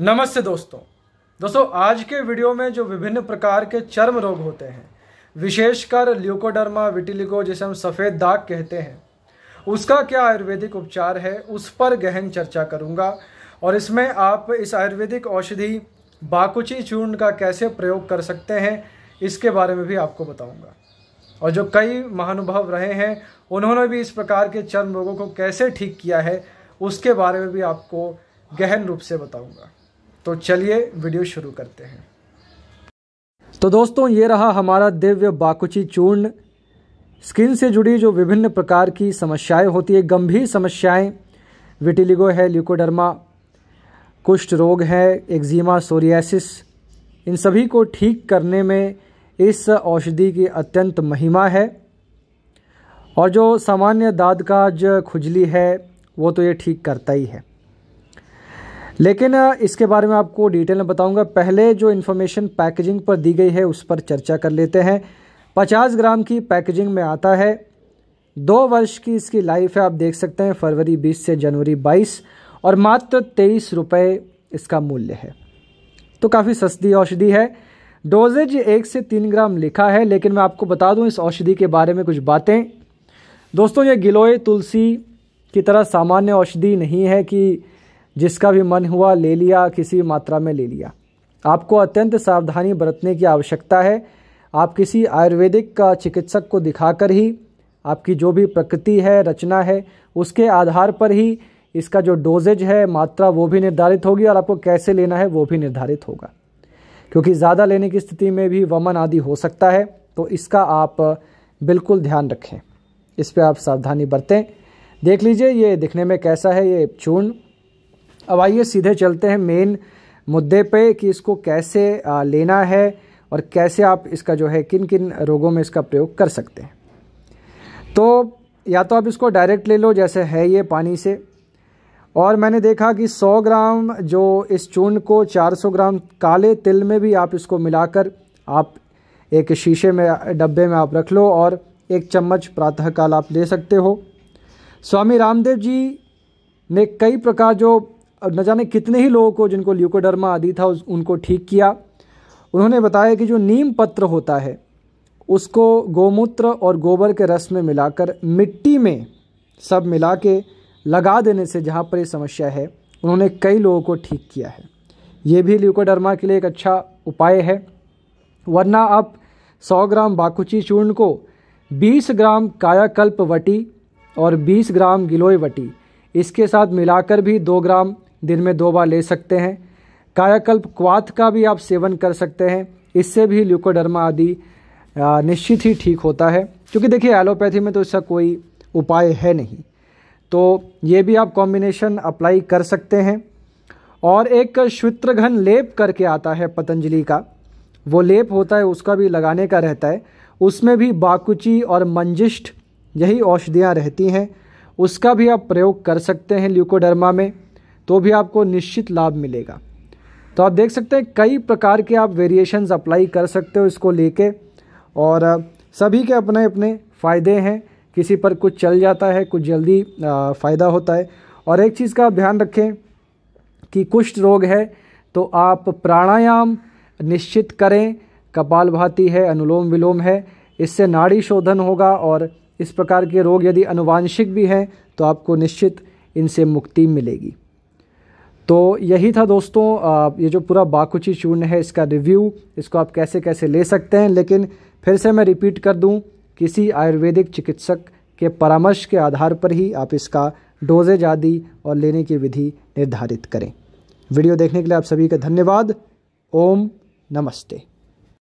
नमस्ते दोस्तों दोस्तों आज के वीडियो में जो विभिन्न प्रकार के चर्म रोग होते हैं विशेषकर ल्यूकोडर्मा विटिलिको जिसे हम सफ़ेद दाग कहते हैं उसका क्या आयुर्वेदिक उपचार है उस पर गहन चर्चा करूंगा और इसमें आप इस आयुर्वेदिक औषधि बाकुची चूर्ण का कैसे प्रयोग कर सकते हैं इसके बारे में भी आपको बताऊंगा और जो कई महानुभव रहे हैं उन्होंने भी इस प्रकार के चर्म रोगों को कैसे ठीक किया है उसके बारे में भी आपको गहन रूप से बताऊंगा तो चलिए वीडियो शुरू करते हैं तो दोस्तों ये रहा हमारा दिव्य बाकुची चूर्ण स्किन से जुड़ी जो विभिन्न प्रकार की समस्याएं होती है गंभीर समस्याएं विटिलिगो है ल्यूकोडर्मा कुष्ठ रोग है एक्जिमा सोरियासिस इन सभी को ठीक करने में इस औषधि की अत्यंत महिमा है और जो सामान्य दाद का खुजली है वो तो ये ठीक करता ही है लेकिन इसके बारे में आपको डिटेल में बताऊंगा पहले जो इन्फॉर्मेशन पैकेजिंग पर दी गई है उस पर चर्चा कर लेते हैं 50 ग्राम की पैकेजिंग में आता है दो वर्ष की इसकी लाइफ है आप देख सकते हैं फरवरी 20 से जनवरी 22 और मात्र तेईस रुपये इसका मूल्य है तो काफ़ी सस्ती औषधि है डोजेज एक से तीन ग्राम लिखा है लेकिन मैं आपको बता दूँ इस औषधि के बारे में कुछ बातें दोस्तों ये गिलोय तुलसी की तरह सामान्य औषधि नहीं है कि जिसका भी मन हुआ ले लिया किसी मात्रा में ले लिया आपको अत्यंत सावधानी बरतने की आवश्यकता है आप किसी आयुर्वेदिक का चिकित्सक को दिखाकर ही आपकी जो भी प्रकृति है रचना है उसके आधार पर ही इसका जो डोजेज है मात्रा वो भी निर्धारित होगी और आपको कैसे लेना है वो भी निर्धारित होगा क्योंकि ज़्यादा लेने की स्थिति में भी वमन आदि हो सकता है तो इसका आप बिल्कुल ध्यान रखें इस पर आप सावधानी बरतें देख लीजिए ये दिखने में कैसा है ये चूर्ण अब आइए सीधे चलते हैं मेन मुद्दे पे कि इसको कैसे लेना है और कैसे आप इसका जो है किन किन रोगों में इसका प्रयोग कर सकते हैं तो या तो आप इसको डायरेक्ट ले लो जैसे है ये पानी से और मैंने देखा कि 100 ग्राम जो इस चूर्ण को 400 ग्राम काले तिल में भी आप इसको मिलाकर आप एक शीशे में डब्बे में आप रख लो और एक चम्मच प्रातःकाल आप ले सकते हो स्वामी रामदेव जी ने कई प्रकार जो न जाने कितने ही लोगों को जिनको ल्यूकोडर्मा आदि था उनको ठीक किया उन्होंने बताया कि जो नीम पत्र होता है उसको गोमूत्र और गोबर के रस में मिलाकर मिट्टी में सब मिला के लगा देने से जहाँ पर ये समस्या है उन्होंने कई लोगों को ठीक किया है ये भी ल्यूकोडर्मा के लिए एक अच्छा उपाय है वरना आप 100 ग्राम बाकुची चूर्ण को 20 ग्राम कायाकल्प वटी और 20 ग्राम गिलोय वटी इसके साथ मिलाकर भी 2 ग्राम दिन में दो बार ले सकते हैं कायाकल्प क्वाथ का भी आप सेवन कर सकते हैं इससे भी ल्यूकोडर्मा आदि निश्चित ही ठीक होता है क्योंकि देखिए एलोपैथी में तो इसका कोई उपाय है नहीं तो ये भी आप कॉम्बिनेशन अप्लाई कर सकते हैं और एक श्वित्रघन लेप करके आता है पतंजलि का वो लेप होता है उसका भी लगाने का रहता है उसमें भी बाकुची और मंजिष्ठ यही औषधियाँ रहती हैं उसका भी आप प्रयोग कर सकते हैं ल्यूकोडर्मा में तो भी आपको निश्चित लाभ मिलेगा तो आप देख सकते हैं कई प्रकार के आप वेरिएशंस अप्लाई कर सकते हो इसको लेके और सभी के अपने अपने फ़ायदे हैं किसी पर कुछ चल जाता है कुछ जल्दी फ़ायदा होता है और एक चीज़ का ध्यान रखें कि कुष्ठ रोग है तो आप प्राणायाम निश्चित करें कपाल भाती है अनुलोम विलोम है इससे नाड़ी शोधन होगा और इस प्रकार के रोग यदि अनुवांशिक भी हैं तो आपको निश्चित इनसे मुक्ति मिलेगी तो यही था दोस्तों ये जो पूरा बाकुची चूर्ण है इसका रिव्यू इसको आप कैसे कैसे ले सकते हैं लेकिन फिर से मैं रिपीट कर दूं किसी आयुर्वेदिक चिकित्सक के परामर्श के आधार पर ही आप इसका डोजेज आदि और लेने की विधि निर्धारित करें वीडियो देखने के लिए आप सभी का धन्यवाद ओम नमस्ते